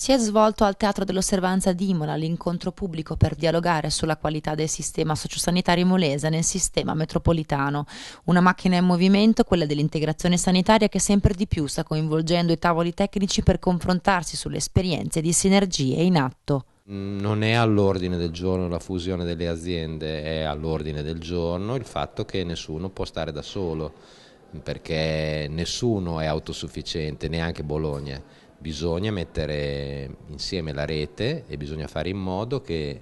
si è svolto al Teatro dell'Osservanza di Imola l'incontro pubblico per dialogare sulla qualità del sistema sociosanitario imolese nel sistema metropolitano. Una macchina in movimento, quella dell'integrazione sanitaria che sempre di più sta coinvolgendo i tavoli tecnici per confrontarsi sulle esperienze di sinergie in atto. Mm, non è all'ordine del giorno la fusione delle aziende, è all'ordine del giorno il fatto che nessuno può stare da solo, perché nessuno è autosufficiente, neanche Bologna bisogna mettere insieme la rete e bisogna fare in modo che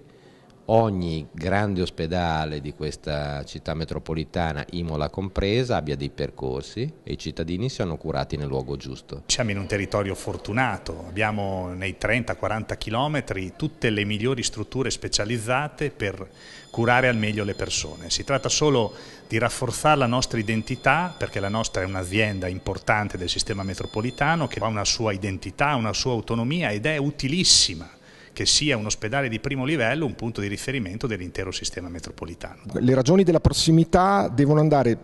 ogni grande ospedale di questa città metropolitana, Imola compresa, abbia dei percorsi e i cittadini siano curati nel luogo giusto. Siamo in un territorio fortunato, abbiamo nei 30-40 km tutte le migliori strutture specializzate per curare al meglio le persone. Si tratta solo di rafforzare la nostra identità, perché la nostra è un'azienda importante del sistema metropolitano che ha una sua identità, una sua autonomia ed è utilissima che sia un ospedale di primo livello un punto di riferimento dell'intero sistema metropolitano. Le ragioni della prossimità devono andare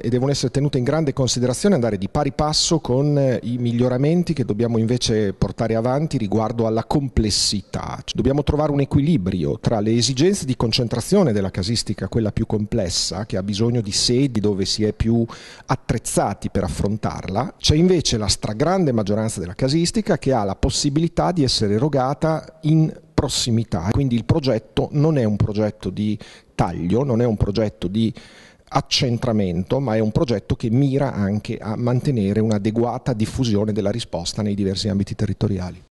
e devono essere tenute in grande considerazione, andare di pari passo con eh, i miglioramenti che dobbiamo invece portare avanti riguardo alla complessità. Dobbiamo trovare un equilibrio tra le esigenze di concentrazione della casistica, quella più complessa, che ha bisogno di sedi dove si è più attrezzati per affrontarla, c'è invece la stragrande maggioranza della casistica che ha la possibilità di essere erogata in in prossimità. Quindi il progetto non è un progetto di taglio, non è un progetto di accentramento, ma è un progetto che mira anche a mantenere un'adeguata diffusione della risposta nei diversi ambiti territoriali.